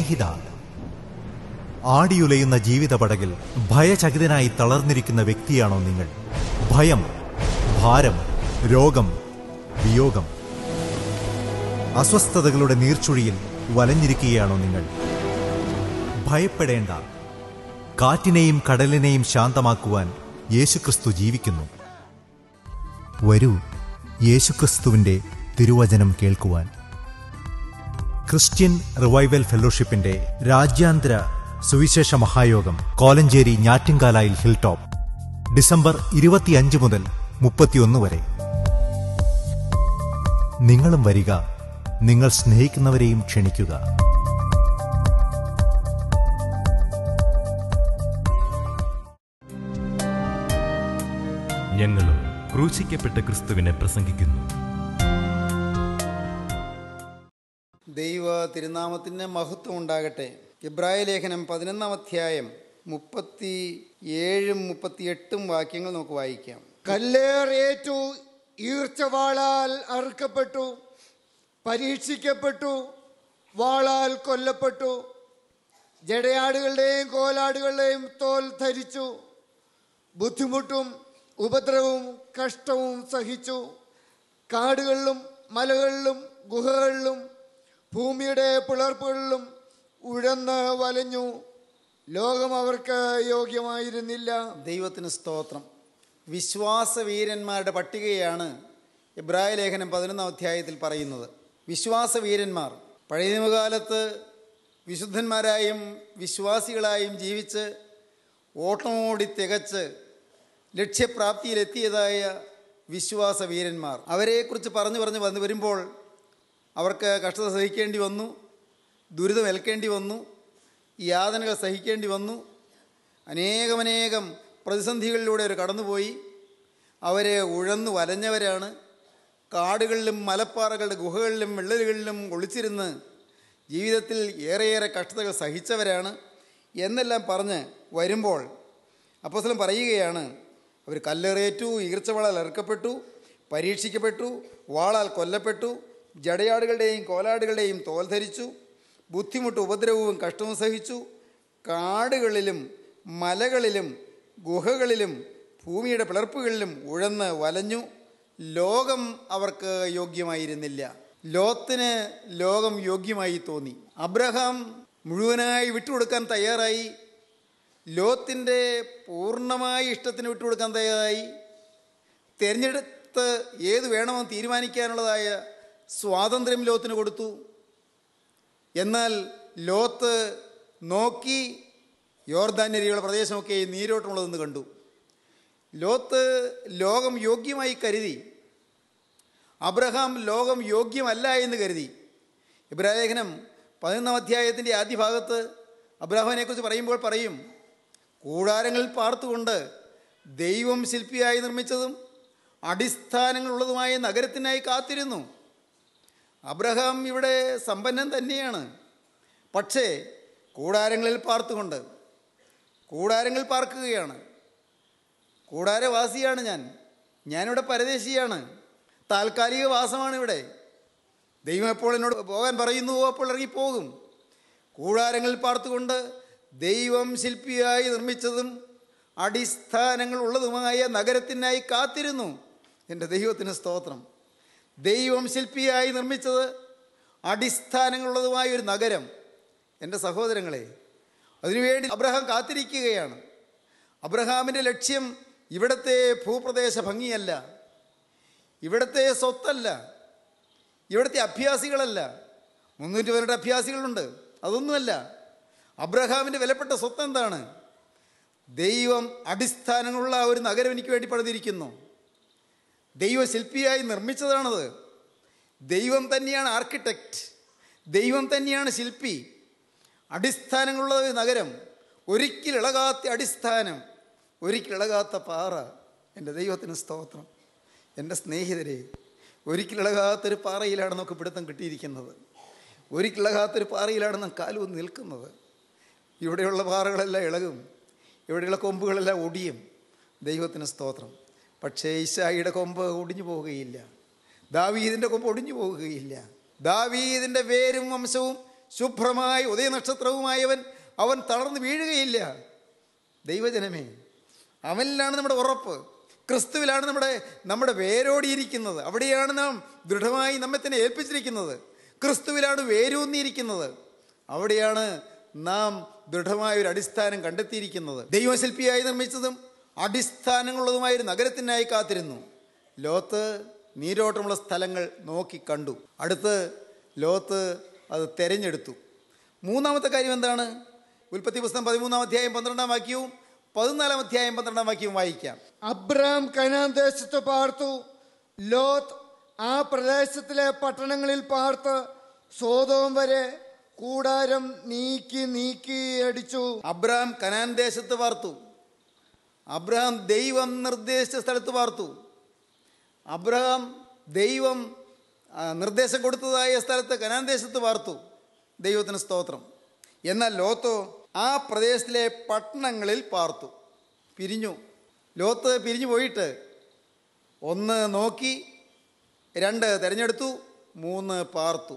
സ്നേഹിത ആടിയുലയുന്ന ജീവിത പടകിൽ ഭയചകിതനായി തളർന്നിരിക്കുന്ന വ്യക്തിയാണോ നിങ്ങൾ ഭയം ഭാരം രോഗം വിയോഗം അസ്വസ്ഥതകളുടെ നീർച്ചുഴിയിൽ വലഞ്ഞിരിക്കുകയാണോ നിങ്ങൾ ഭയപ്പെടേണ്ട കാറ്റിനെയും കടലിനെയും ശാന്തമാക്കുവാൻ യേശുക്രിസ്തു ജീവിക്കുന്നു വരൂ യേശുക്രിസ്തുവിൻ്റെ തിരുവചനം കേൾക്കുവാൻ ക്രിസ്ത്യൻ റിവൈവൽ ഫെലോഷിപ്പിന്റെ രാജ്യാന്തര സുവിശേഷ മഹായോഗം കോലഞ്ചേരി ഞാറ്റിൻകാലായിൽ ഹിൽടോപ്പ് ടോപ്പ് ഡിസംബർ ഇരുപത്തിയഞ്ച് മുതൽ മുപ്പത്തിയൊന്ന് വരെ നിങ്ങളും വരിക നിങ്ങൾ സ്നേഹിക്കുന്നവരെയും ക്ഷണിക്കുക ഞങ്ങളും ക്രൂശിക്കപ്പെട്ട ക്രിസ്തുവിനെ പ്രസംഗിക്കുന്നു ദൈവ തിരുനാമത്തിന് മഹത്വം ഉണ്ടാകട്ടെ ഇബ്രാഹിം ലേഖനം പതിനൊന്നാം അധ്യായം മുപ്പത്തി ഏഴും എട്ടും വാക്യങ്ങൾ നമുക്ക് വായിക്കാം കല്ലേറേറ്റു ഈർച്ചവാളാൽ അറുക്കപ്പെട്ടു പരീക്ഷിക്കപ്പെട്ടു വാളാൽ കൊല്ലപ്പെട്ടു ജടയാടുകളുടെയും കോലാടുകളുടെയും തോൽ ധരിച്ചു ബുദ്ധിമുട്ടും ഉപദ്രവവും കഷ്ടവും സഹിച്ചു കാടുകളിലും മലകളിലും ഗുഹകളിലും ഭൂമിയുടെ പിളർപ്പുകളിലും ഉഴന്ന് വലഞ്ഞു ലോകം അവർക്ക് യോഗ്യമായിരുന്നില്ല ദൈവത്തിന് സ്തോത്രം വിശ്വാസവീരന്മാരുടെ പട്ടികയാണ് ഇബ്രാഹിം ലേഖനം പതിനൊന്നാം അധ്യായത്തിൽ പറയുന്നത് വിശ്വാസവീരന്മാർ പഴയ വിശുദ്ധന്മാരായും വിശ്വാസികളായും ജീവിച്ച് ഓട്ടമോടി തികച്ച് ലക്ഷ്യപ്രാപ്തിയിലെത്തിയതായ വിശ്വാസവീരന്മാർ അവരെക്കുറിച്ച് പറഞ്ഞു പറഞ്ഞു വന്നു വരുമ്പോൾ അവർക്ക് കഷ്ടത സഹിക്കേണ്ടി വന്നു ദുരിതം ഏൽക്കേണ്ടി വന്നു യാതനകൾ സഹിക്കേണ്ടി വന്നു അനേകമനേകം പ്രതിസന്ധികളിലൂടെ അവർ കടന്നുപോയി അവരെ ഉഴന്നു വലഞ്ഞവരാണ് കാടുകളിലും മലപ്പാറകളുടെ ഗുഹകളിലും വിള്ളലുകളിലും ഒളിച്ചിരുന്ന് ജീവിതത്തിൽ ഏറെയേറെ കഷ്ടതകൾ സഹിച്ചവരാണ് എന്നെല്ലാം പറഞ്ഞ് വരുമ്പോൾ അപ്പോസലം പറയുകയാണ് അവർ കല്ലേറേറ്റു ഈർച്ചവാളാൽ ഇറക്കപ്പെട്ടു പരീക്ഷിക്കപ്പെട്ടു വാളാൽ കൊല്ലപ്പെട്ടു ജടയാടുകളുടെയും കോലാടുകളുടെയും തോൽ ധരിച്ചു ബുദ്ധിമുട്ട് ഉപദ്രവവും കഷ്ടവും സഹിച്ചു കാടുകളിലും മലകളിലും ഗുഹകളിലും ഭൂമിയുടെ പിളർപ്പുകളിലും ഉഴന്ന് വലഞ്ഞു ലോകം അവർക്ക് യോഗ്യമായിരുന്നില്ല ലോത്തിന് ലോകം യോഗ്യമായി തോന്നി അബ്രഹാം മുഴുവനായി വിട്ടുകൊടുക്കാൻ തയ്യാറായി ലോത്തിൻ്റെ പൂർണ്ണമായ ഇഷ്ടത്തിന് വിട്ടുകൊടുക്കാൻ തയ്യാറായി തിരഞ്ഞെടുത്ത് ഏത് വേണമെന്ന് തീരുമാനിക്കാനുള്ളതായ സ്വാതന്ത്ര്യം ലോത്തിന് കൊടുത്തു എന്നാൽ ലോത്ത് നോക്കി യോർദാനരികളുടെ പ്രദേശമൊക്കെ നീരോട്ടമുള്ളതെന്ന് കണ്ടു ലോത്ത് ലോകം യോഗ്യമായി കരുതി അബ്രഹാം ലോകം യോഗ്യമല്ല എന്ന് കരുതി ഇബ്രാഹിഖനം പതിനൊന്നാം അധ്യായത്തിൻ്റെ ആദ്യ ഭാഗത്ത് അബ്രാഹാമിനെക്കുറിച്ച് പറയുമ്പോൾ പറയും കൂടാരങ്ങളിൽ പാർത്തുകൊണ്ട് ദൈവം ശില്പിയായി നിർമ്മിച്ചതും അടിസ്ഥാനങ്ങളുള്ളതുമായ നഗരത്തിനായി കാത്തിരുന്നു അബ്രഹാം ഇവിടെ സമ്പന്നൻ തന്നെയാണ് പക്ഷേ കൂടാരങ്ങളിൽ പാർത്തുകൊണ്ട് കൂടാരങ്ങളിൽ പാർക്കുകയാണ് കൂടാരവാസിയാണ് ഞാൻ ഞാനിവിടെ പരദേശിയാണ് താൽക്കാലിക വാസമാണ് ഇവിടെ ദൈവം എപ്പോൾ എന്നോട് പോകാൻ പറയുന്നുവോ അപ്പോൾ ഇറങ്ങിപ്പോകും കൂടാരങ്ങളിൽ പാർത്തുകൊണ്ട് ദൈവം ശില്പിയായി നിർമ്മിച്ചതും അടിസ്ഥാനങ്ങൾ ഉള്ളതുമായ നഗരത്തിനായി കാത്തിരുന്നു എൻ്റെ ദൈവത്തിന് സ്തോത്രം ദൈവം ശില്പിയായി നിർമ്മിച്ചത് അടിസ്ഥാനങ്ങളുള്ളതുമായ ഒരു നഗരം എൻ്റെ സഹോദരങ്ങളെ അതിനുവേണ്ടി അബ്രഹാം കാത്തിരിക്കുകയാണ് അബ്രഹാമിൻ്റെ ലക്ഷ്യം ഇവിടത്തെ ഭൂപ്രദേശ ഭംഗിയല്ല ഇവിടത്തെ സ്വത്തല്ല ഇവിടുത്തെ അഭ്യാസികളല്ല മുന്നൂറ്റി പേരുടെ അഭ്യാസികളുണ്ട് അതൊന്നുമല്ല അബ്രഹാമിൻ്റെ വിലപ്പെട്ട സ്വത്ത് എന്താണ് ദൈവം അടിസ്ഥാനങ്ങളുള്ള ഒരു നഗരം എനിക്ക് വേണ്ടി പണിതിരിക്കുന്നു ദൈവശില്പിയായി നിർമ്മിച്ചതാണത് ദൈവം തന്നെയാണ് ആർക്കിടെക്റ്റ് ദൈവം തന്നെയാണ് ശില്പി അടിസ്ഥാനങ്ങളുള്ള ഒരു നഗരം ഒരിക്കലിളകാത്ത അടിസ്ഥാനം ഒരിക്കലിളകാത്ത പാറ എൻ്റെ ദൈവത്തിന് സ്തോത്രം എൻ്റെ സ്നേഹിതരെ ഒരിക്കലിളകാത്തൊരു പാറയിലാണ് നമുക്ക് പിടുത്തം കിട്ടിയിരിക്കുന്നത് ഒരിക്കലിളകാത്തൊരു പാറയിലാണ് നാം കാലും നിൽക്കുന്നത് ഇവിടെയുള്ള പാറകളെല്ലാം ഇളകും ഇവിടെയുള്ള കൊമ്പുകളെല്ലാം ഒടിയും ദൈവത്തിന് സ്തോത്രം പക്ഷേ ഈശായിയുടെ കൊമ്പ് ഒടിഞ്ഞു പോവുകയില്ല ദാവീദിൻ്റെ കൊമ്പ് ഒടിഞ്ഞു പോവുകയില്ല ദാവീദിൻ്റെ വേരും വംശവും ശുഭ്രമായി ഉദയനക്ഷത്രവുമായവൻ അവൻ തളർന്നു വീഴുകയില്ല ദൈവജനമേ അവനിലാണ് നമ്മുടെ ഉറപ്പ് ക്രിസ്തുവിലാണ് നമ്മുടെ നമ്മുടെ വേരോടിയിരിക്കുന്നത് അവിടെയാണ് നാം ദൃഢമായി നമ്മെ തന്നെ ഏൽപ്പിച്ചിരിക്കുന്നത് ക്രിസ്തുവിലാണ് വേരൂന്നിയിരിക്കുന്നത് അവിടെയാണ് നാം ദൃഢമായ ഒരു അടിസ്ഥാനം കണ്ടെത്തിയിരിക്കുന്നത് ദൈവശില്പിയായി നിർമ്മിച്ചതും അടിസ്ഥാനങ്ങളുള്ളതുമായ നഗരത്തിനായി കാത്തിരുന്നു ലോത്ത് നീരോട്ടമുള്ള സ്ഥലങ്ങൾ നോക്കി കണ്ടു അടുത്ത് ലോത്ത് അത് തെരഞ്ഞെടുത്തു മൂന്നാമത്തെ കാര്യം എന്താണ് ഉൽപ്പത്തി പുസ്തകം പതിമൂന്നാം അധ്യായം പന്ത്രണ്ടാം വാക്യവും പതിനാലാം അധ്യായം പന്ത്രണ്ടാം വാക്യവും വായിക്കാം അബ്രാം കനാൻ ദേശത്ത് പാർത്തു ലോത്ത് ആ പ്രദേശത്തിലെ പട്ടണങ്ങളിൽ പാർത്ത് സ്വതവും വരെ കൂടാരം നീക്കി നീക്കി അടിച്ചു അബ്രാം കനാൻ ദേശത്ത് പാർത്തു അബ്രഹാം ദൈവം നിർദ്ദേശിച്ച സ്ഥലത്ത് പാർത്തു അബ്രഹാം ദൈവം നിർദ്ദേശം കൊടുത്തതായ സ്ഥലത്ത് കനാൻ ദേശത്ത് പാർത്തു ദൈവത്തിന് സ്തോത്രം എന്നാൽ ലോത്തോ ആ പ്രദേശത്തിലെ പട്ടണങ്ങളിൽ പാർത്തു പിരിഞ്ഞു ലോത്ത് പിരിഞ്ഞു പോയിട്ട് ഒന്ന് നോക്കി രണ്ട് തിരഞ്ഞെടുത്തു മൂന്ന് പാർത്തു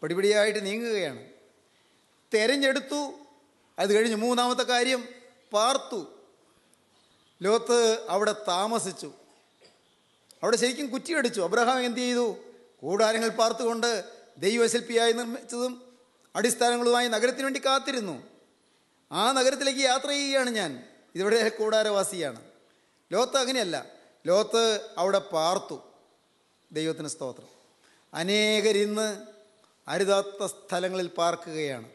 പടിപടിയായിട്ട് നീങ്ങുകയാണ് തിരഞ്ഞെടുത്തു അത് കഴിഞ്ഞ് മൂന്നാമത്തെ കാര്യം പാർത്തു ലോത്ത് അവിടെ താമസിച്ചു അവിടെ ശരിക്കും കുറ്റിയടിച്ചു അബ്രഹാം എന്ത് ചെയ്തു കൂടാരങ്ങൾ പാർത്തുകൊണ്ട് ദൈവശില്പിയായി നിർമ്മിച്ചതും അടിസ്ഥാനങ്ങളുമായി നഗരത്തിന് വേണ്ടി കാത്തിരുന്നു ആ നഗരത്തിലേക്ക് യാത്ര ചെയ്യുകയാണ് ഞാൻ ഇതിവിടെ കൂടാരവാസിയാണ് ലോത്ത് അങ്ങനെയല്ല ലോത്ത് അവിടെ പാർത്തു ദൈവത്തിന് സ്തോത്രം അനേകരിന്ന് അരുതാത്ത സ്ഥലങ്ങളിൽ പാർക്കുകയാണ്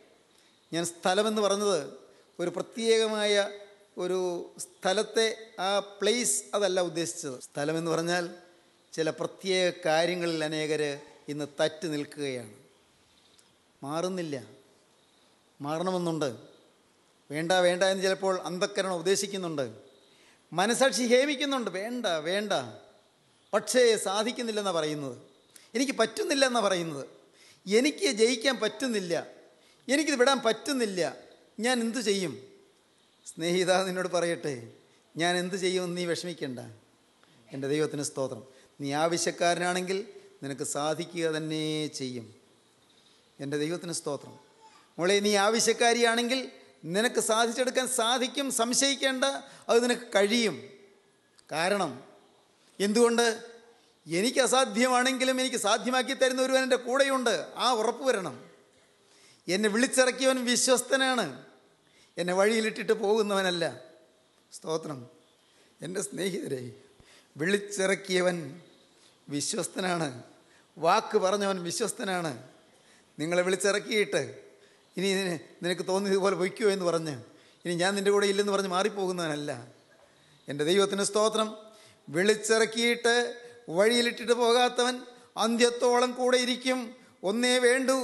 ഞാൻ സ്ഥലമെന്ന് പറഞ്ഞത് ഒരു പ്രത്യേകമായ ഒരു സ്ഥലത്തെ ആ പ്ലേസ് അതല്ല ഉദ്ദേശിച്ചത് സ്ഥലമെന്ന് പറഞ്ഞാൽ ചില പ്രത്യേക കാര്യങ്ങളിൽ അനേകർ ഇന്ന് തറ്റ് നിൽക്കുകയാണ് മാറുന്നില്ല മാറണമെന്നുണ്ട് വേണ്ട വേണ്ട എന്ന് ചിലപ്പോൾ അന്ധക്കരണം ഉദ്ദേശിക്കുന്നുണ്ട് മനസാക്ഷി ഹേമിക്കുന്നുണ്ട് വേണ്ട വേണ്ട പക്ഷേ സാധിക്കുന്നില്ലെന്നാണ് പറയുന്നത് എനിക്ക് പറ്റുന്നില്ല എന്നാണ് പറയുന്നത് എനിക്ക് ജയിക്കാൻ പറ്റുന്നില്ല എനിക്കിത് വിടാൻ പറ്റുന്നില്ല ഞാൻ എന്തു ചെയ്യും സ്നേഹിത നിന്നോട് പറയട്ടെ ഞാൻ എന്തു ചെയ്യുമെന്ന് നീ വിഷമിക്കണ്ട എൻ്റെ ദൈവത്തിന് സ്തോത്രം നീ ആവശ്യക്കാരനാണെങ്കിൽ നിനക്ക് സാധിക്കുക തന്നെ ചെയ്യും എൻ്റെ ദൈവത്തിന് സ്തോത്രം മോളെ നീ ആവശ്യക്കാരിയാണെങ്കിൽ നിനക്ക് സാധിച്ചെടുക്കാൻ സാധിക്കും സംശയിക്കേണ്ട അത് നിനക്ക് കഴിയും കാരണം എന്തുകൊണ്ട് എനിക്ക് അസാധ്യമാണെങ്കിലും എനിക്ക് സാധ്യമാക്കി തരുന്ന ഒരുവൻ എൻ്റെ കൂടെയുണ്ട് ആ ഉറപ്പ് വരണം എന്നെ വിളിച്ചിറക്കിയവൻ വിശ്വസ്തനാണ് എന്നെ വഴിയിലിട്ടിട്ട് പോകുന്നവനല്ല സ്തോത്രം എൻ്റെ സ്നേഹിതരെ വിളിച്ചിറക്കിയവൻ വിശ്വസ്തനാണ് വാക്ക് പറഞ്ഞവൻ വിശ്വസ്തനാണ് നിങ്ങളെ വിളിച്ചിറക്കിയിട്ട് ഇനി നിനക്ക് തോന്നിയതുപോലെ വയ്ക്കുമോ എന്ന് പറഞ്ഞ് ഇനി ഞാൻ നിൻ്റെ കൂടെ ഇല്ലെന്ന് പറഞ്ഞ് മാറിപ്പോകുന്നവനല്ല എൻ്റെ ദൈവത്തിൻ്റെ സ്തോത്രം വിളിച്ചിറക്കിയിട്ട് വഴിയിലിട്ടിട്ട് പോകാത്തവൻ അന്ത്യത്തോളം കൂടെ ഇരിക്കും ഒന്നേ വേണ്ടൂ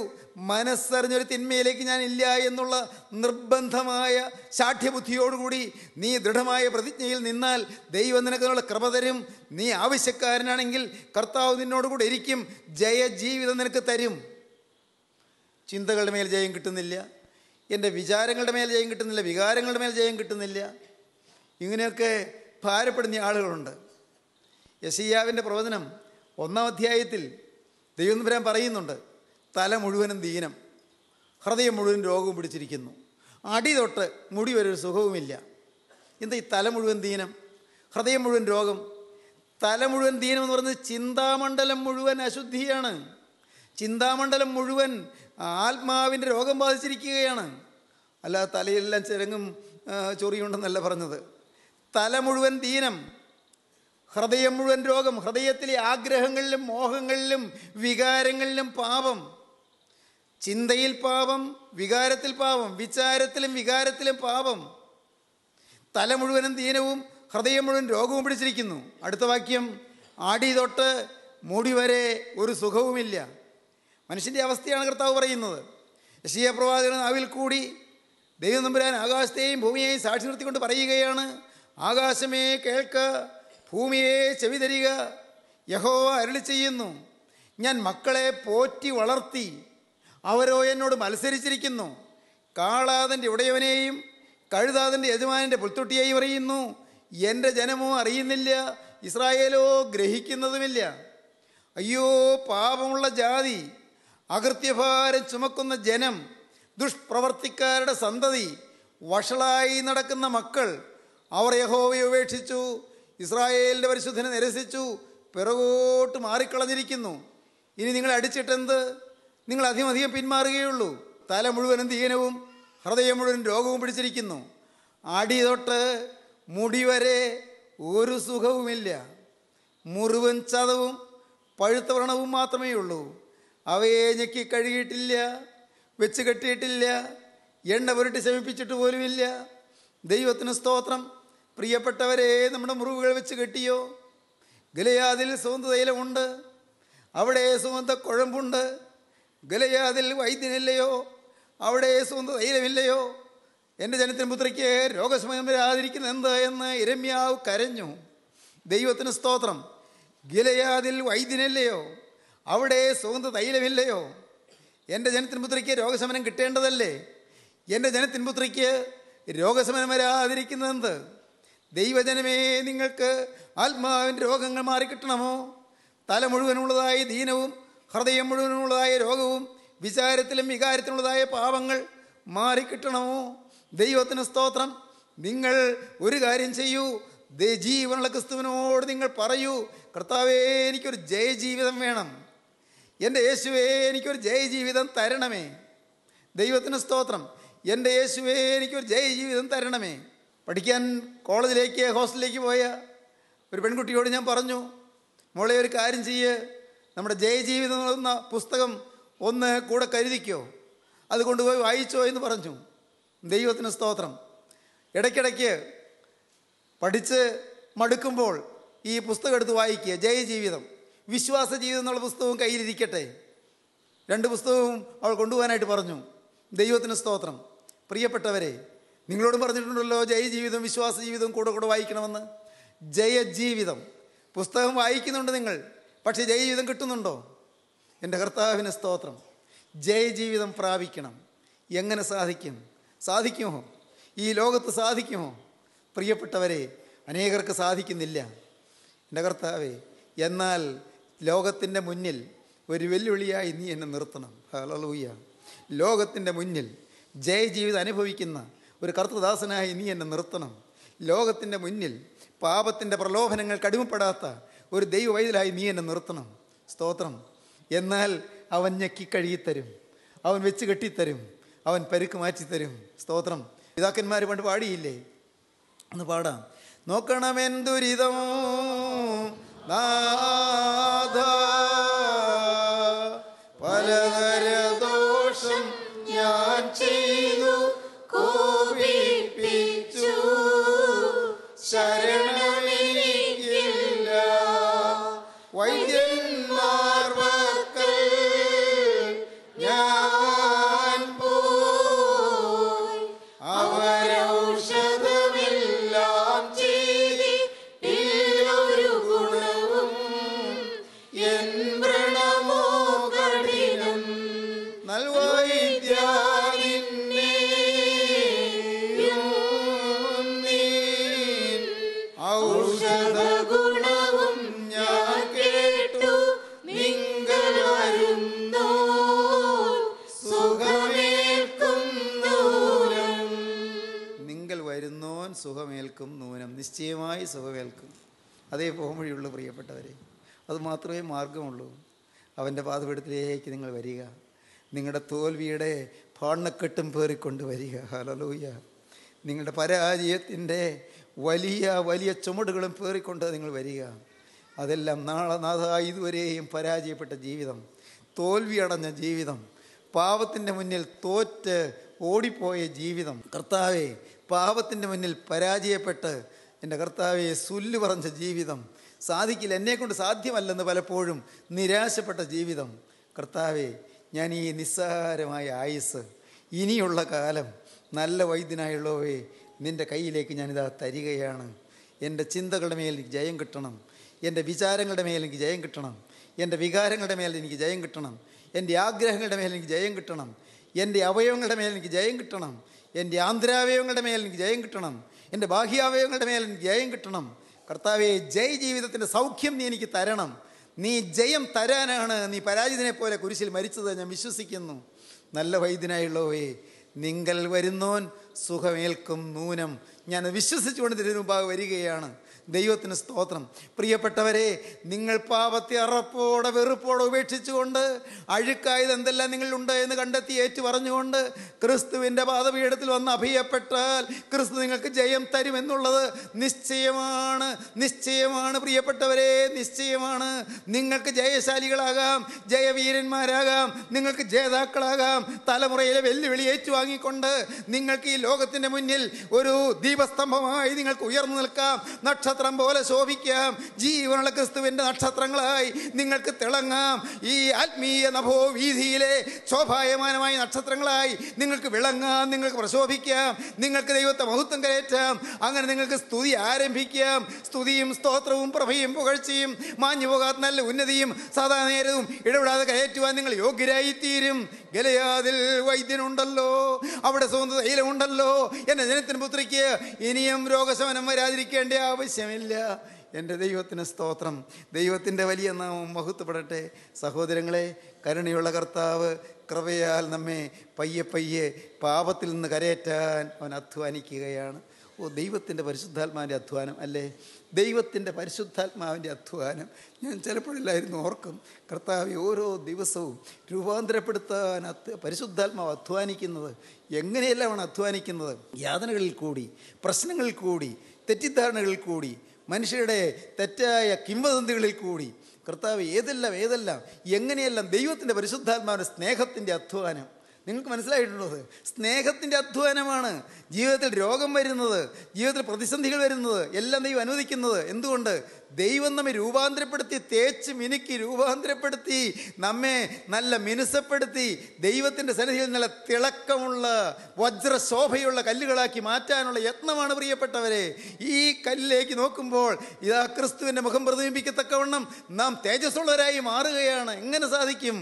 മനസ്സറിഞ്ഞൊരു തിന്മയിലേക്ക് ഞാൻ ഇല്ല എന്നുള്ള നിർബന്ധമായ ശാഠ്യബുദ്ധിയോടുകൂടി നീ ദൃഢമായ പ്രതിജ്ഞയിൽ നിന്നാൽ ദൈവം നിനക്കുള്ള കൃപ തരും നീ ആവശ്യക്കാരനാണെങ്കിൽ കർത്താവ് നിന്നോടുകൂടെ ഇരിക്കും ജയജീവിതം നിനക്ക് തരും ചിന്തകളുടെ മേൽ ജയം കിട്ടുന്നില്ല എൻ്റെ വിചാരങ്ങളുടെ മേൽ ജയം കിട്ടുന്നില്ല വികാരങ്ങളുടെ മേൽ ജയം കിട്ടുന്നില്ല ഇങ്ങനെയൊക്കെ ഭാരപ്പെടുന്ന ആളുകളുണ്ട് യശയ്യാവിൻ്റെ പ്രവചനം ഒന്നാം അധ്യായത്തിൽ ദൈവം പറയുന്നുണ്ട് തല മുഴുവനും ദീനം ഹൃദയം മുഴുവൻ രോഗവും പിടിച്ചിരിക്കുന്നു അടി തൊട്ട് മുടി വരെ സുഖവുമില്ല എന്താ ഈ തല മുഴുവൻ ദീനം ഹൃദയം മുഴുവൻ രോഗം തല മുഴുവൻ ദീനം എന്ന് പറയുന്നത് ചിന്താമണ്ഡലം മുഴുവൻ അശുദ്ധിയാണ് ചിന്താമണ്ഡലം മുഴുവൻ ആത്മാവിൻ്റെ രോഗം ബാധിച്ചിരിക്കുകയാണ് അല്ലാതെ തലയെല്ലാം ചിരങ്ങും ചൊറിയുണ്ടെന്നല്ല പറഞ്ഞത് തല മുഴുവൻ ദീനം ഹൃദയം മുഴുവൻ രോഗം ഹൃദയത്തിലെ ആഗ്രഹങ്ങളിലും മോഹങ്ങളിലും വികാരങ്ങളിലും പാപം ചിന്തയിൽ പാപം വികാരത്തിൽ പാപം വിചാരത്തിലും വികാരത്തിലും പാപം തല മുഴുവനും ദീനവും ഹൃദയം മുഴുവൻ രോഗവും പിടിച്ചിരിക്കുന്നു അടുത്ത വാക്യം ആടി തൊട്ട് മുടി വരെ ഒരു സുഖവുമില്ല മനുഷ്യൻ്റെ അവസ്ഥയാണ് കർത്താവ് പറയുന്നത് യശീയ പ്രവാചകൻ നാവിൽ കൂടി ദൈവം നമ്പുരാൻ ആകാശത്തെയും ഭൂമിയെയും സാക്ഷി നിർത്തിക്കൊണ്ട് പറയുകയാണ് ആകാശമേ കേൾക്ക ഭൂമിയെ ചെവി തരിക യഹോവ അരളി ചെയ്യുന്നു ഞാൻ മക്കളെ പോറ്റി വളർത്തി അവരോ എന്നോട് മത്സരിച്ചിരിക്കുന്നു കാളാതൻ്റെ ഉടയവനെയും കഴുതാതൻ്റെ യജമാനൻ്റെ പുൽത്തൊട്ടിയെയും അറിയുന്നു എൻ്റെ ജനമോ അറിയുന്നില്ല ഇസ്രായേലോ ഗ്രഹിക്കുന്നതുമില്ല അയ്യോ പാപമുള്ള ജാതി അകൃത്യഭാരം ചുമക്കുന്ന ജനം ദുഷ്പ്രവർത്തിക്കാരുടെ സന്തതി വഷളായി നടക്കുന്ന മക്കൾ അവർ യഹോവയെ ഉപേക്ഷിച്ചു ഇസ്രായേലിൻ്റെ പരിശുദ്ധനെ നിരസിച്ചു പിറകോട്ട് മാറിക്കളഞ്ഞിരിക്കുന്നു ഇനി നിങ്ങളെ അടിച്ചിട്ടെന്ത് നിങ്ങൾ അധികം അധികം പിന്മാറുകയുള്ളൂ തല മുഴുവനും ദീനവും ഹൃദയം മുഴുവൻ രോഗവും പിടിച്ചിരിക്കുന്നു അടി തൊട്ട് മുടി വരെ ഒരു സുഖവുമില്ല മുറിവും ചതവും പഴുത്ത വ്രണവും മാത്രമേ ഉള്ളൂ അവയെ ഞെക്കി കഴുകിയിട്ടില്ല വെച്ച് കെട്ടിയിട്ടില്ല എണ്ണ പുരട്ടി ശമിപ്പിച്ചിട്ട് പോലുമില്ല ദൈവത്തിന് സ്തോത്രം പ്രിയപ്പെട്ടവരെ നമ്മുടെ മുറിവുകൾ വെച്ച് കെട്ടിയോ ഗലയാതിൽ സുഗന്ധ തൈലമുണ്ട് അവിടെ സുഗന്ധ കുഴമ്പുണ്ട് ഗലയാതിൽ വൈദ്യനില്ലയോ അവിടെ സ്വന്തം ധൈര്യമില്ലയോ എൻ്റെ ജനത്തിന് പുത്രയ്ക്ക് രോഗസമയം വരാതിരിക്കുന്ന എന്ത് എന്ന് ഇരമ്യാവ് കരഞ്ഞു ദൈവത്തിന് സ്തോത്രം ഗിലയാതിൽ വൈദ്യനില്ലയോ അവിടെ സുഗന്ധ തൈലമില്ലയോ എൻ്റെ ജനത്തിന് പുത്രയ്ക്ക് രോഗശമനം കിട്ടേണ്ടതല്ലേ എൻ്റെ ജനത്തിന് പുത്രയ്ക്ക് രോഗശമനം വരാതിരിക്കുന്നതെന്ത് ദൈവജനമേ നിങ്ങൾക്ക് ആത്മാവിൻ്റെ രോഗങ്ങൾ മാറിക്കിട്ടണമോ തല മുഴുവനുള്ളതായി ദീനവും ഹൃദയം മുഴുവനുള്ളതായ രോഗവും വിചാരത്തിലും വികാരത്തിനുള്ളതായ പാപങ്ങൾ മാറിക്കിട്ടണമോ ദൈവത്തിന് സ്തോത്രം നിങ്ങൾ ഒരു കാര്യം ചെയ്യൂ ജീവനുള്ള ക്രിസ്തുവിനോട് നിങ്ങൾ പറയൂ കർത്താവേ എനിക്കൊരു ജയജീവിതം വേണം എൻ്റെ യേശുവേ എനിക്കൊരു ജയജീവിതം തരണമേ ദൈവത്തിന് സ്തോത്രം എൻ്റെ യേശുവേ എനിക്കൊരു ജയജീവിതം തരണമേ പഠിക്കാൻ കോളേജിലേക്ക് ഹോസ്റ്റലിലേക്ക് പോയ ഒരു പെൺകുട്ടിയോട് ഞാൻ പറഞ്ഞു മോളെ ഒരു കാര്യം ചെയ്യേ നമ്മുടെ ജയജീവിതം എന്ന പുസ്തകം ഒന്ന് കൂടെ കരുതിക്കോ അത് കൊണ്ടുപോയി വായിച്ചോ എന്ന് പറഞ്ഞു ദൈവത്തിന് സ്തോത്രം ഇടയ്ക്കിടയ്ക്ക് പഠിച്ച് മടുക്കുമ്പോൾ ഈ പുസ്തകം എടുത്ത് വായിക്കുക ജയജീവിതം വിശ്വാസ ജീവിതം എന്നുള്ള പുസ്തകവും കയ്യിലിരിക്കട്ടെ രണ്ട് പുസ്തകവും അവൾ കൊണ്ടുപോകാനായിട്ട് പറഞ്ഞു ദൈവത്തിന് സ്തോത്രം പ്രിയപ്പെട്ടവരെ നിങ്ങളോട് പറഞ്ഞിട്ടുണ്ടല്ലോ ജയജീവിതം വിശ്വാസ ജീവിതം കൂടെ കൂടെ വായിക്കണമെന്ന് ജയജീവിതം പുസ്തകം വായിക്കുന്നുണ്ട് നിങ്ങൾ പക്ഷേ ജയജീവിതം കിട്ടുന്നുണ്ടോ എൻ്റെ കർത്താവിന് സ്തോത്രം ജയജീവിതം പ്രാപിക്കണം എങ്ങനെ സാധിക്കും സാധിക്കുമോ ഈ ലോകത്ത് സാധിക്കുമോ പ്രിയപ്പെട്ടവരെ അനേകർക്ക് സാധിക്കുന്നില്ല എൻ്റെ കർത്താവേ എന്നാൽ ലോകത്തിൻ്റെ മുന്നിൽ ഒരു വെല്ലുവിളിയായി നീ എന്നെ നിർത്തണം ഹലൂയ്യ ലോകത്തിൻ്റെ മുന്നിൽ ജയജീവിതം അനുഭവിക്കുന്ന ഒരു കർത്തദാസനായി നീ എന്നെ നിർത്തണം ലോകത്തിൻ്റെ മുന്നിൽ പാപത്തിൻ്റെ പ്രലോഭനങ്ങൾ കടിമപ്പെടാത്ത ഒരു ദൈവവൈതലായി നീ എന്നെ നിർത്തണം സ്തോത്രം എന്നാൽ അവൻ ഞെക്കി കഴുകിത്തരും അവൻ വെച്ച് കെട്ടിത്തരും അവൻ പരുക്ക് മാറ്റിത്തരും സ്തോത്രം പിതാക്കന്മാർ പണ്ട് പാടിയില്ലേ ഒന്ന് പാടാം ദാ സഭ കേൾക്കും അതേ പോംവഴിയുള്ളൂ പ്രിയപ്പെട്ടവരെ അതുമാത്രമേ മാർഗമുള്ളൂ അവൻ്റെ പാതപീഠത്തിലേക്ക് നിങ്ങൾ വരിക നിങ്ങളുടെ തോൽവിയുടെ പാണക്കെട്ടും പേറിക്കൊണ്ട് വരിക ഹലലൂയ നിങ്ങളുടെ പരാജയത്തിൻ്റെ വലിയ വലിയ ചുമടുകളും പേറിക്കൊണ്ട് നിങ്ങൾ വരിക അതെല്ലാം നാളെ നാഥ ഇതുവരെയും പരാജയപ്പെട്ട ജീവിതം തോൽവി അടഞ്ഞ ജീവിതം പാവത്തിൻ്റെ മുന്നിൽ തോറ്റ് ഓടിപ്പോയ ജീവിതം കർത്താവെ പാപത്തിൻ്റെ മുന്നിൽ പരാജയപ്പെട്ട് എൻ്റെ കർത്താവെ സുല്ല് പറഞ്ഞ ജീവിതം സാധിക്കില്ല എന്നെക്കൊണ്ട് സാധ്യമല്ലെന്ന് പലപ്പോഴും നിരാശപ്പെട്ട ജീവിതം കർത്താവെ ഞാൻ ഈ നിസ്സാരമായ ആയുസ് ഇനിയുള്ള കാലം നല്ല വൈദ്യനായുള്ളവയെ നിൻ്റെ കയ്യിലേക്ക് ഞാനിതാ തരികയാണ് എൻ്റെ ചിന്തകളുടെ മേൽ എനിക്ക് ജയം കിട്ടണം എൻ്റെ വിചാരങ്ങളുടെ മേൽ എനിക്ക് ജയം കിട്ടണം എൻ്റെ വികാരങ്ങളുടെ മേൽ എനിക്ക് ജയം കിട്ടണം എൻ്റെ ആഗ്രഹങ്ങളുടെ മേൽ എനിക്ക് ജയം കിട്ടണം എൻ്റെ അവയവങ്ങളുടെ മേൽ എനിക്ക് ജയം കിട്ടണം എൻ്റെ ആന്തരാവയവങ്ങളുടെ മേൽ എനിക്ക് ജയം കിട്ടണം എൻ്റെ ബാഹ്യാവയവങ്ങളുടെ മേൽ ജയം കിട്ടണം കർത്താവെ ജയ് ജീവിതത്തിൻ്റെ സൗഖ്യം നീ എനിക്ക് തരണം നീ ജയം തരാനാണ് നീ പരാജിതനെ പോലെ കുരിശിൽ മരിച്ചത് ഞാൻ വിശ്വസിക്കുന്നു നല്ല വൈദ്യനായുള്ളവയെ നിങ്ങൾ വരുന്നോൻ സുഖമേൽക്കും നൂനം ഞാൻ വിശ്വസിച്ചുകൊണ്ട് തിരുമുമ്പാകെ വരികയാണ് ദൈവത്തിന് സ്തോത്രം പ്രിയപ്പെട്ടവരെ നിങ്ങൾ പാപത്തെ അറപ്പോടെ വെറുപ്പോടെ ഉപേക്ഷിച്ചുകൊണ്ട് അഴുക്കായത് എന്തെല്ലാം നിങ്ങളുണ്ട് എന്ന് കണ്ടെത്തി ഏറ്റു പറഞ്ഞുകൊണ്ട് ക്രിസ്തുവിൻ്റെ പാതപീഠത്തിൽ വന്ന് അഭിയപ്പെട്ടാൽ ക്രിസ്തു നിങ്ങൾക്ക് ജയം തരുമെന്നുള്ളത് നിശ്ചയമാണ് നിശ്ചയമാണ് പ്രിയപ്പെട്ടവരെ നിശ്ചയമാണ് നിങ്ങൾക്ക് ജയശാലികളാകാം ജയവീരന്മാരാകാം നിങ്ങൾക്ക് ജേതാക്കളാകാം തലമുറയിലെ വെല്ലുവിളി ഏറ്റുവാങ്ങിക്കൊണ്ട് നിങ്ങൾക്ക് ഈ ലോകത്തിൻ്റെ മുന്നിൽ ഒരു ദീപസ്തംഭമായി നിങ്ങൾക്ക് ഉയർന്നു നിൽക്കാം നക്ഷത്ര നക്ഷത്രം പോലെ ശോഭിക്കാം ജീവനുള്ള ക്രിസ്തുവിൻ്റെ നക്ഷത്രങ്ങളായി നിങ്ങൾക്ക് തിളങ്ങാം ഈ ആത്മീയ നഭോവീതിയിലെ ശോഭായമാനമായ നക്ഷത്രങ്ങളായി നിങ്ങൾക്ക് വിളങ്ങാം നിങ്ങൾക്ക് പ്രശോഭിക്കാം നിങ്ങൾക്ക് ദൈവത്തെ മഹത്വം കയറ്റാം അങ്ങനെ നിങ്ങൾക്ക് സ്തുതി ആരംഭിക്കാം സ്തുതിയും സ്തോത്രവും പ്രഭയും പുകഴ്ചയും മാഞ്ഞു പോകാത്ത നല്ല ഉന്നതിയും സദാ നേരവും ഇടപെടാതെ കയറ്റുവാൻ നിങ്ങൾ യോഗ്യരായിത്തീരും ഗലയാതിൽ വൈദ്യനുണ്ടല്ലോ അവിടെ സ്വന്തം തൈലമുണ്ടല്ലോ എന്നെ ജനത്തിന് പുത്രിക്ക് ഇനിയും രോഗശമനം വരാതിരിക്കേണ്ട ആവശ്യം ഭയമില്ല എൻ്റെ ദൈവത്തിന് സ്തോത്രം ദൈവത്തിൻ്റെ വലിയ നാമം മഹത്വപ്പെടട്ടെ സഹോദരങ്ങളെ കരുണയുള്ള കർത്താവ് കൃപയാൽ നമ്മെ പയ്യെ പയ്യെ പാപത്തിൽ നിന്ന് കരയേറ്റാൻ അവൻ അധ്വാനിക്കുകയാണ് ഓ ദൈവത്തിൻ്റെ പരിശുദ്ധാത്മാവിൻ്റെ അധ്വാനം അല്ലേ ദൈവത്തിൻ്റെ പരിശുദ്ധാത്മാവിൻ്റെ അധ്വാനം ഞാൻ ചിലപ്പോഴില്ലായിരുന്നു ഓർക്കും കർത്താവ് ഓരോ ദിവസവും രൂപാന്തരപ്പെടുത്താൻ അത് പരിശുദ്ധാത്മാവ് അധ്വാനിക്കുന്നത് എങ്ങനെയെല്ലാമാണ് അധ്വാനിക്കുന്നത് യാതനകളിൽ കൂടി പ്രശ്നങ്ങളിൽ കൂടി തെറ്റിദ്ധാരണകളിൽ കൂടി മനുഷ്യരുടെ തെറ്റായ കിംവദന്തികളിൽ കൂടി കർത്താവ് ഏതെല്ലാം ഏതെല്ലാം എങ്ങനെയെല്ലാം ദൈവത്തിൻ്റെ പരിശുദ്ധാത്മാവിൻ്റെ സ്നേഹത്തിൻ്റെ അധ്വാനം നിങ്ങൾക്ക് മനസ്സിലായിട്ടുള്ളത് സ്നേഹത്തിൻ്റെ അധ്വാനമാണ് ജീവിതത്തിൽ രോഗം വരുന്നത് ജീവിതത്തിൽ പ്രതിസന്ധികൾ വരുന്നത് എല്ലാം ദൈവം അനുവദിക്കുന്നത് എന്തുകൊണ്ട് ദൈവം നമ്മെ രൂപാന്തരപ്പെടുത്തി തേച്ച് മിനുക്കി രൂപാന്തരപ്പെടുത്തി നമ്മെ നല്ല മിനുസപ്പെടുത്തി ദൈവത്തിൻ്റെ സന്നിധിയിൽ നല്ല തിളക്കമുള്ള വജ്രശോഭയുള്ള കല്ലുകളാക്കി മാറ്റാനുള്ള യത്നമാണ് പ്രിയപ്പെട്ടവരെ ഈ കല്ലിലേക്ക് നോക്കുമ്പോൾ ഇതാ ക്രിസ്തുവിൻ്റെ മുഖം പ്രതിബിംബിക്കത്തക്കവണ്ണം നാം തേജസ്സുള്ളവരായി മാറുകയാണ് എങ്ങനെ സാധിക്കും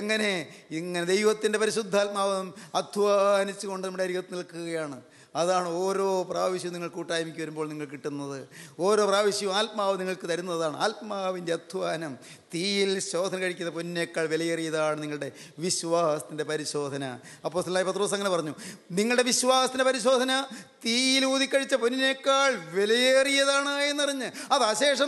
എങ്ങനെ ഇങ്ങനെ ദൈവത്തിൻ്റെ പരിശുദ്ധാത്മാവും അധ്വാനിച്ചുകൊണ്ട് നമ്മുടെ അരികത്ത് നിൽക്കുകയാണ് അതാണ് ഓരോ പ്രാവശ്യവും നിങ്ങൾ കൂട്ടായ്മയ്ക്ക് വരുമ്പോൾ നിങ്ങൾ കിട്ടുന്നത് ഓരോ പ്രാവശ്യവും ആത്മാവ് നിങ്ങൾക്ക് തരുന്നതാണ് ആത്മാവിൻ്റെ അധ്വാനം തീയിൽ ശോധന കഴിക്കുന്ന പൊന്നേക്കാൾ വിലയേറിയതാണ് നിങ്ങളുടെ വിശ്വാസത്തിൻ്റെ പരിശോധന അപ്പോൾ സ്ലായി പത്രോസ് അങ്ങനെ പറഞ്ഞു നിങ്ങളുടെ വിശ്വാസത്തിൻ്റെ പരിശോധന തീയിൽ ഊതിക്കഴിച്ച പൊന്നിനേക്കാൾ വിലയേറിയതാണ് എന്നറിഞ്ഞ് അത് അശേഷം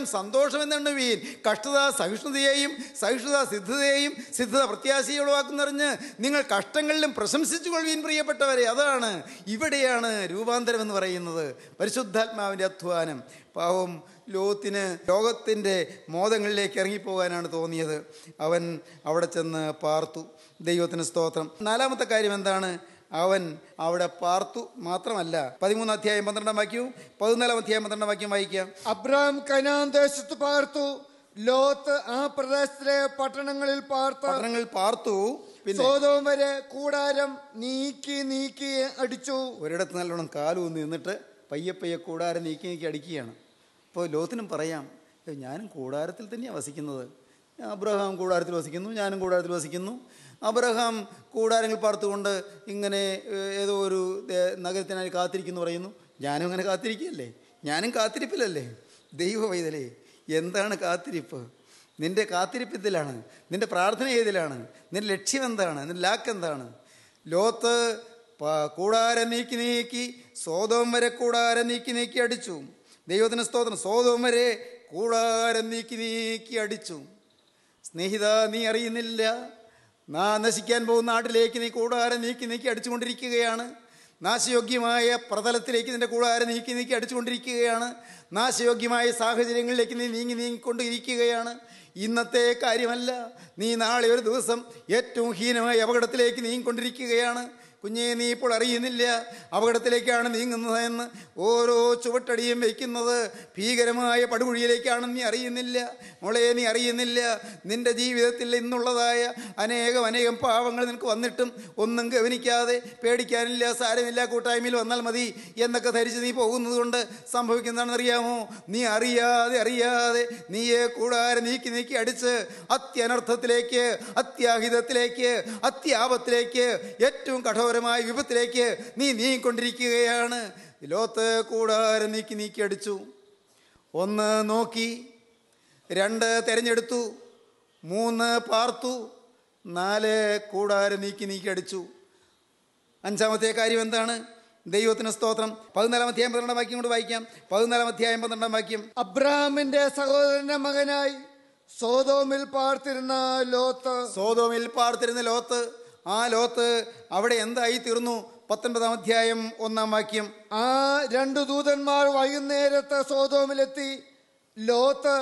വീൻ കഷ്ടത സഹിഷ്ണുതയെയും സഹിഷ്ണുത സിദ്ധതയെയും സിദ്ധത പ്രത്യാശയെ ഉളവാക്കുന്നറിഞ്ഞ് നിങ്ങൾ കഷ്ടങ്ങളിലും പ്രശംസിച്ചു കൊള്ളുവീൻ പ്രിയപ്പെട്ടവരെ അതാണ് ഇവിടെയാണ് രൂപാന്തരം എന്ന് പറയുന്നത് പരിശുദ്ധാത്മാവിൻ്റെ അധ്വാനം പാവം ലോകത്തിന് ലോകത്തിൻ്റെ മോദങ്ങളിലേക്ക് ഇറങ്ങിപ്പോകാനാണ് തോന്നിയത് അവൻ അവിടെ ചെന്ന് പാർത്തു ദൈവത്തിന് സ്തോത്രം നാലാമത്തെ കാര്യം എന്താണ് അവൻ അവിടെ പാർത്തു മാത്രമല്ല പതിമൂന്ന് അധ്യായം പന്ത്രണ്ടാം വാക്യവും പതിനാലാം അധ്യായം പന്ത്രണ്ടാം വാക്യം വായിക്കുക അബ്രാം കനാൻ ദേശത്ത് പാർത്തു ലോത്ത് ആ പ്രദേശത്തിലെ പട്ടണങ്ങളിൽ പാർത്തു പട്ടണങ്ങളിൽ പാർത്തു സോതവും വരെ കൂടാരം നീക്കി നീക്കി അടിച്ചു ഒരിടത്ത് നല്ലോണം കാലു നിന്നിട്ട് പയ്യെ പയ്യെ കൂടാരം നീക്കി നീക്കി അടിക്കുകയാണ് ഇപ്പോൾ ലോത്തിനും പറയാം ഞാനും കൂടാരത്തിൽ തന്നെയാണ് വസിക്കുന്നത് അബ്രഹാം കൂടാരത്തിൽ വസിക്കുന്നു ഞാനും കൂടാരത്തിൽ വസിക്കുന്നു അബ്രഹാം കൂടാരങ്ങൾ പാർത്തുകൊണ്ട് ഇങ്ങനെ ഏതോ ഒരു നഗരത്തിനായി കാത്തിരിക്കുന്നു പറയുന്നു ഞാനും അങ്ങനെ കാത്തിരിക്കുകയല്ലേ ഞാനും കാത്തിരിപ്പിലല്ലേ ദൈവ വൈതലേ എന്താണ് കാത്തിരിപ്പ് നിൻ്റെ കാത്തിരിപ്പത്തിലാണ് നിൻ്റെ പ്രാർത്ഥന ഏതിലാണ് നിൻ്റെ ലക്ഷ്യം എന്താണ് നിൻ്റെ ലാക്ക് എന്താണ് ലോത്ത് കൂടാരം നീക്കി നീക്കി സ്വതം വരെ കൂടാരം നീക്കി നീക്കി അടിച്ചു ദൈവത്തിന് സ്തോത്രം സോതം വരെ കൂടാരം നീക്കി നീക്കി അടിച്ചു സ്നേഹിത നീ അറിയുന്നില്ല നാ നശിക്കാൻ പോകുന്ന നാട്ടിലേക്ക് നീ കൂടാരം നീക്കി നീക്കി അടിച്ചുകൊണ്ടിരിക്കുകയാണ് നാശയോഗ്യമായ പ്രതലത്തിലേക്ക് നിൻ്റെ കൂടാരം നീക്കി നീക്കി അടിച്ചുകൊണ്ടിരിക്കുകയാണ് നാശയോഗ്യമായ സാഹചര്യങ്ങളിലേക്ക് നീ നീങ്ങി നീങ്ങിക്കൊണ്ടിരിക്കുകയാണ് ഇന്നത്തെ കാര്യമല്ല നീ നാളെ ഒരു ദിവസം ഏറ്റവും ഹീനമായ അപകടത്തിലേക്ക് നീങ്ങിക്കൊണ്ടിരിക്കുകയാണ് കുഞ്ഞേ നീ ഇപ്പോൾ അറിയുന്നില്ല അപകടത്തിലേക്കാണ് നീങ്ങുന്നതെന്ന് ഓരോ ചുവട്ടടിയും വയ്ക്കുന്നത് ഭീകരമായ പടുകുഴിയിലേക്കാണ് നീ അറിയുന്നില്ല മോളെ നീ അറിയുന്നില്ല നിൻ്റെ ജീവിതത്തിൽ ഇന്നുള്ളതായ അനേകം അനേകം പാവങ്ങൾ നിനക്ക് വന്നിട്ടും ഒന്നും ഗവനിക്കാതെ പേടിക്കാനില്ല സാരമില്ല കൂട്ടായ്മയിൽ വന്നാൽ മതി എന്നൊക്കെ ധരിച്ച് നീ പോകുന്നതുകൊണ്ട് സംഭവിക്കുന്നതാണെന്ന് അറിയാമോ നീ അറിയാതെ അറിയാതെ നീയെ കൂടാതെ നീക്കി നീക്കി അടിച്ച് അത്യനർത്ഥത്തിലേക്ക് അത്യാഹിതത്തിലേക്ക് അത്യാപത്തിലേക്ക് ഏറ്റവും കഠോര ഘോരമായ വിപത്തിലേക്ക് നീ നീങ്ങിക്കൊണ്ടിരിക്കുകയാണ് ലോത്ത് കൂടാരം നീക്കി നീക്കി അടിച്ചു ഒന്ന് നോക്കി രണ്ട് തിരഞ്ഞെടുത്തു മൂന്ന് പാർത്തു നാല് കൂടാരം നീക്കി നീക്കി അടിച്ചു അഞ്ചാമത്തെ കാര്യം എന്താണ് ദൈവത്തിന് സ്തോത്രം പതിനാലാം അധ്യായം പന്ത്രണ്ടാം വാക്യം കൊണ്ട് വായിക്കാം പതിനാലാം അധ്യായം പന്ത്രണ്ടാം വാക്യം അബ്രാമിന്റെ സഹോദരന്റെ മകനായി സോതോമിൽ പാർത്തിരുന്ന ലോത്ത് സോതോമിൽ പാർത്തിരുന്ന ലോത്ത് ആ ലോത്ത് അവിടെ എന്തായി തീർന്നു പത്തൊൻപതാം അധ്യായം ഒന്നാം വാക്യം ആ രണ്ട് ദൂതന്മാർ വൈകുന്നേരത്തെ സോതോമിലെത്തി ലോത്ത്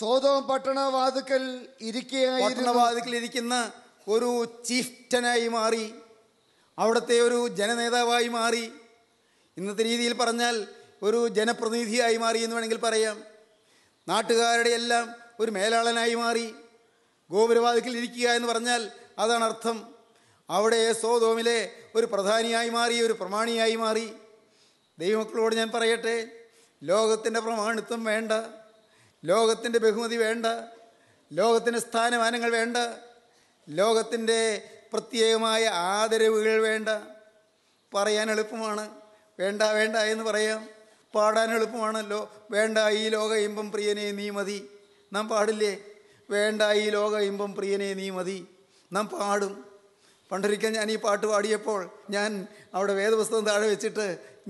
സോതോം പട്ടണവാതുക്കൽ ഇരിക്കുകയായിരുന്നു ഇരിക്കുന്ന ഒരു ചീഫ്റ്റനായി മാറി അവിടുത്തെ ഒരു ജനനേതാവായി മാറി ഇന്നത്തെ രീതിയിൽ പറഞ്ഞാൽ ഒരു ജനപ്രതിനിധിയായി മാറി എന്ന് വേണമെങ്കിൽ പറയാം നാട്ടുകാരുടെ എല്ലാം ഒരു മേലാളനായി മാറി ഗോപുരവാതുക്കൽ ഇരിക്കുക എന്ന് പറഞ്ഞാൽ അതാണ് അർത്ഥം അവിടെ സോതോമിലെ ഒരു പ്രധാനിയായി മാറി ഒരു പ്രമാണിയായി മാറി ദൈവമക്കളോട് ഞാൻ പറയട്ടെ ലോകത്തിൻ്റെ പ്രമാണിത്വം വേണ്ട ലോകത്തിൻ്റെ ബഹുമതി വേണ്ട ലോകത്തിൻ്റെ സ്ഥാനമാനങ്ങൾ വേണ്ട ലോകത്തിൻ്റെ പ്രത്യേകമായ ആദരവുകൾ വേണ്ട പറയാൻ എളുപ്പമാണ് വേണ്ട വേണ്ട എന്ന് പറയാം പാടാൻ എളുപ്പമാണല്ലോ വേണ്ട ഈ ലോക ഇമ്പം പ്രിയനെ നീ മതി നാം പാടില്ലേ വേണ്ട ഈ ലോക ഇമ്പം പ്രിയനെ നീ മതി നാം പാടും പണ്ടൊരിക്കൽ ഞാൻ ഈ പാട്ട് പാടിയപ്പോൾ ഞാൻ അവിടെ വേദപുസ്തകം താഴെ വെച്ചിട്ട്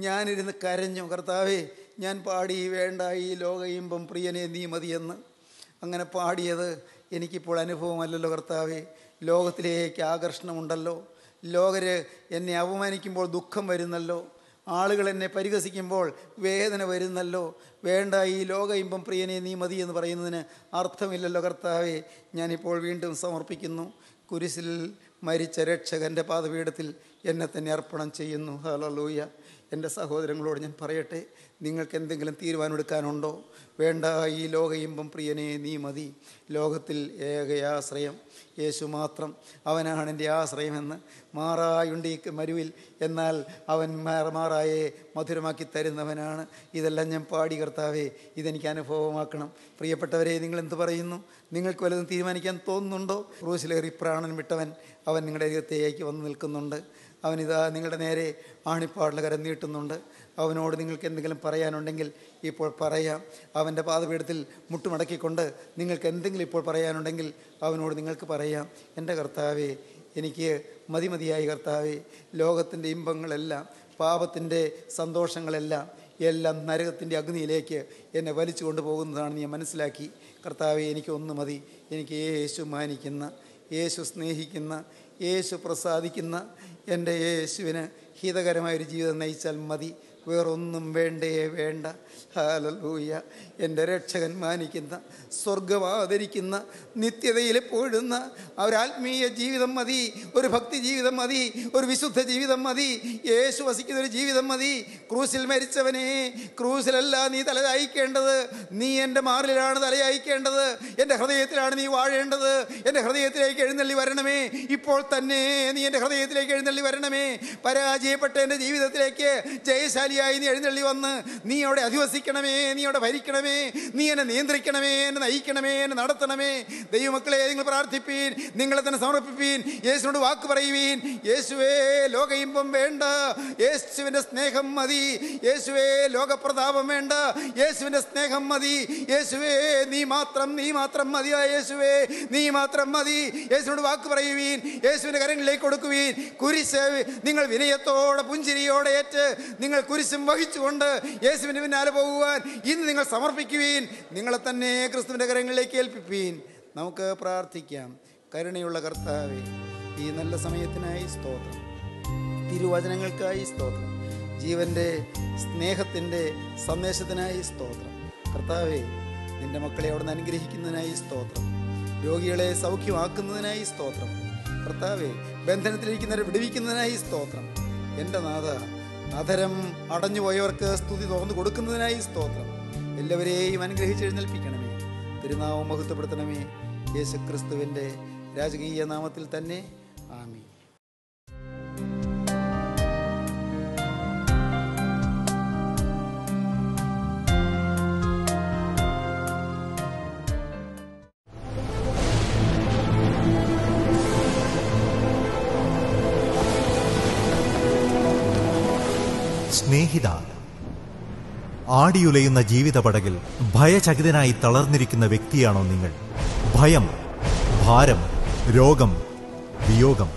ഞാനിരുന്ന് കരഞ്ഞു കർത്താവേ ഞാൻ പാടി വേണ്ട ഈ ലോക ഇമ്പം പ്രിയനെ നീ മതിയെന്ന് അങ്ങനെ പാടിയത് എനിക്കിപ്പോൾ അനുഭവമല്ലല്ലോ കർത്താവേ ലോകത്തിലേക്ക് ആകർഷണമുണ്ടല്ലോ ലോകര് എന്നെ അപമാനിക്കുമ്പോൾ ദുഃഖം വരുന്നല്ലോ ആളുകൾ എന്നെ പരിഹസിക്കുമ്പോൾ വേദന വരുന്നല്ലോ വേണ്ട ഈ ലോക ഇമ്പം പ്രിയനെ നീ മതി എന്ന് പറയുന്നതിന് അർത്ഥമില്ലല്ലോ കർത്താവേ ഞാനിപ്പോൾ വീണ്ടും സമർപ്പിക്കുന്നു കുരിശിൽ മരിച്ച രക്ഷകൻ്റെ പാതപീഠത്തിൽ എന്നെ തന്നെ അർപ്പണം ചെയ്യുന്നു ലൂയ്യ എൻ്റെ സഹോദരങ്ങളോട് ഞാൻ പറയട്ടെ നിങ്ങൾക്ക് എന്തെങ്കിലും തീരുമാനമെടുക്കാനുണ്ടോ വേണ്ട ഈ ലോക ഇമ്പം പ്രിയനെ നീ മതി ലോകത്തിൽ ഏകയാശ്രയം യേശു മാത്രം അവനാണ് എൻ്റെ ആശ്രയമെന്ന് മാറായുണ്ട് ഈ മരുവിൽ എന്നാൽ അവൻ മാറമാറായെ മധുരമാക്കി തരുന്നവനാണ് ഇതെല്ലാം ഞാൻ പാടി കർത്താവേ ഇതെനിക്ക് അനുഭവമാക്കണം പ്രിയപ്പെട്ടവരെ നിങ്ങൾ എന്ത് പറയുന്നു നിങ്ങൾക്ക് വല്ലതും തീരുമാനിക്കാൻ തോന്നുന്നുണ്ടോ റൂസിലേറി പ്രാണൻ വിട്ടവൻ അവൻ നിങ്ങളുടെ രീതിയിലേക്ക് വന്ന് നിൽക്കുന്നുണ്ട് അവനിതാ നിങ്ങളുടെ നേരെ ആണിപ്പാടിൽ കരം നീട്ടുന്നുണ്ട് അവനോട് നിങ്ങൾക്ക് എന്തെങ്കിലും പറയാനുണ്ടെങ്കിൽ ഇപ്പോൾ പറയാം അവൻ്റെ പാതപീഠത്തിൽ മുട്ടുമടക്കിക്കൊണ്ട് നിങ്ങൾക്ക് എന്തെങ്കിലും ഇപ്പോൾ പറയാനുണ്ടെങ്കിൽ അവനോട് നിങ്ങൾക്ക് പറയാം എൻ്റെ കർത്താവേ എനിക്ക് മതിമതിയായി കർത്താവേ ലോകത്തിൻ്റെ ഇമ്പങ്ങളെല്ലാം പാപത്തിൻ്റെ സന്തോഷങ്ങളെല്ലാം എല്ലാം നരകത്തിൻ്റെ അഗ്നിയിലേക്ക് എന്നെ വലിച്ചു കൊണ്ടുപോകുന്നതാണ് ഞാൻ മനസ്സിലാക്കി കർത്താവെ എനിക്ക് ഒന്ന് മതി എനിക്ക് യേശു മാനിക്കുന്ന യേശു സ്നേഹിക്കുന്ന യേശു പ്രസാദിക്കുന്ന എൻ്റെ യേശുവിന് ഹിതകരമായൊരു ജീവിതം നയിച്ചാൽ മതി വേറൊന്നും വേണ്ടയേ വേണ്ട ഹാലലൂയ എൻ്റെ രക്ഷകൻ മാനിക്കുന്ന സ്വർഗമാദരിക്കുന്ന നിത്യതയിൽ പോഴുന്ന ഒരാത്മീയ ജീവിതം മതി ഒരു ഭക്തി ജീവിതം മതി ഒരു വിശുദ്ധ ജീവിതം മതി യേശു വസിക്കുന്ന ഒരു ജീവിതം മതി ക്രൂസിൽ മരിച്ചവനെ ക്രൂസിലല്ല നീ തലയായിക്കേണ്ടത് നീ എൻ്റെ മാറിലാണ് തലയായിക്കേണ്ടത് എൻ്റെ ഹൃദയത്തിലാണ് നീ വാഴേണ്ടത് എൻ്റെ ഹൃദയത്തിലേക്ക് എഴുന്നള്ളി വരണമേ ഇപ്പോൾ തന്നെ നീ എൻ്റെ ഹൃദയത്തിലേക്ക് എഴുന്നള്ളി വരണമേ പരാജയപ്പെട്ട എൻ്റെ ജീവിതത്തിലേക്ക് ജയശാലി ഭാര്യയായി നീ എഴുന്നള്ളി വന്ന് നീ അവിടെ അധിവസിക്കണമേ നീ അവിടെ ഭരിക്കണമേ നീ എന്നെ നിയന്ത്രിക്കണമേ എന്നെ നയിക്കണമേ എന്നെ നടത്തണമേ ദൈവമക്കളെ നിങ്ങൾ പ്രാർത്ഥിപ്പീൻ നിങ്ങളെ തന്നെ സമർപ്പിപ്പീൻ യേശുവിനോട് വാക്ക് പറയുവീൻ യേശുവേ ലോക ഇമ്പം വേണ്ട യേശുവിൻ്റെ സ്നേഹം മതി യേശുവേ ലോകപ്രതാപം വേണ്ട യേശുവിൻ്റെ സ്നേഹം മതി യേശുവേ നീ മാത്രം നീ മാത്രം മതിയാ യേശുവേ നീ മാത്രം മതി യേശുവിനോട് വാക്ക് പറയുവീൻ യേശുവിൻ്റെ കരങ്ങളിലേക്ക് കൊടുക്കുവീൻ കുരിശ് നിങ്ങൾ വിനയത്തോടെ പുഞ്ചിരിയോടെ ഏറ്റ് നിങ്ങൾ കുരി കുരിശും വഹിച്ചുകൊണ്ട് യേശുവിന് പിന്നാലെ പോകുവാൻ ഇന്ന് നിങ്ങൾ സമർപ്പിക്കുവീൻ നിങ്ങളെ തന്നെ ക്രിസ്തുവിൻ്റെ കരങ്ങളിലേക്ക് ഏൽപ്പിപ്പീൻ നമുക്ക് പ്രാർത്ഥിക്കാം കരുണയുള്ള കർത്താവെ ഈ നല്ല സമയത്തിനായി സ്തോത്രം തിരുവചനങ്ങൾക്കായി സ്തോത്രം ജീവൻ്റെ സ്നേഹത്തിൻ്റെ സന്ദേശത്തിനായി സ്തോത്രം കർത്താവെ നിൻ്റെ മക്കളെ അവിടെ നിന്ന് അനുഗ്രഹിക്കുന്നതിനായി സ്തോത്രം രോഗികളെ സൗഖ്യമാക്കുന്നതിനായി സ്തോത്രം കർത്താവെ ബന്ധനത്തിലിരിക്കുന്നവരെ വിടുവിക്കുന്നതിനായി സ്തോത്രം എൻ്റെ നാഥ അധരം അടഞ്ഞുപോയവർക്ക് സ്തുതി തുറന്നു കൊടുക്കുന്നതിനായി സ്തോത്രം എല്ലാവരെയും എഴുന്നേൽപ്പിക്കണമേ തിരുനാമം മഹത്വപ്പെടുത്തണമേ യേശുക്രിസ്തുവിൻ്റെ രാജകീയ നാമത്തിൽ തന്നെ ആമീ സ്നേഹിത ആടിയുലയുന്ന ജീവിത പടകിൽ ഭയചകിതനായി തളർന്നിരിക്കുന്ന വ്യക്തിയാണോ നിങ്ങൾ ഭയം ഭാരം രോഗം വിയോഗം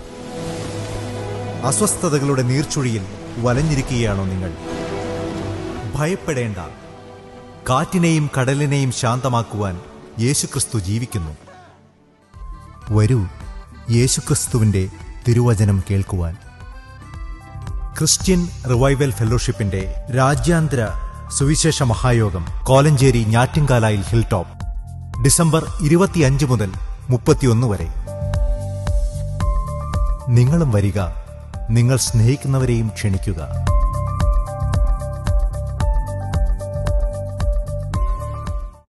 അസ്വസ്ഥതകളുടെ നീർച്ചുഴിയിൽ വലഞ്ഞിരിക്കുകയാണോ നിങ്ങൾ ഭയപ്പെടേണ്ട കാറ്റിനെയും കടലിനെയും ശാന്തമാക്കുവാൻ യേശുക്രിസ്തു ജീവിക്കുന്നു വരൂ യേശുക്രിസ്തുവിൻ്റെ തിരുവചനം കേൾക്കുവാൻ ക്രിസ്ത്യൻ റിവൈവൽ ഫെലോഷിപ്പിന്റെ രാജ്യാന്തര സുവിശേഷ മഹായോഗം കോലഞ്ചേരി ഞാറ്റിൻകാലായിൽ ഹിൽ ടോപ്പ് ഡിസംബർ ഇരുപത്തിയഞ്ച് മുതൽ മുപ്പത്തിയൊന്ന് വരെ നിങ്ങളും വരിക നിങ്ങൾ സ്നേഹിക്കുന്നവരെയും ക്ഷണിക്കുക